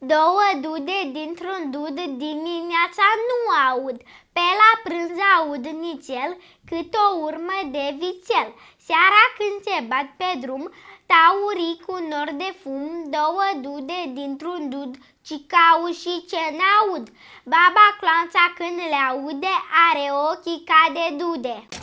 Două dude dintr-un dud dimineața nu aud, pe la prânz aud nițel, cât o urmă de vițel. Seara când se bat pe drum, taurii cu nor de fum, două dude dintr-un dud, cau și ce n-aud. Baba clanța când le aude, are ochii ca de dude.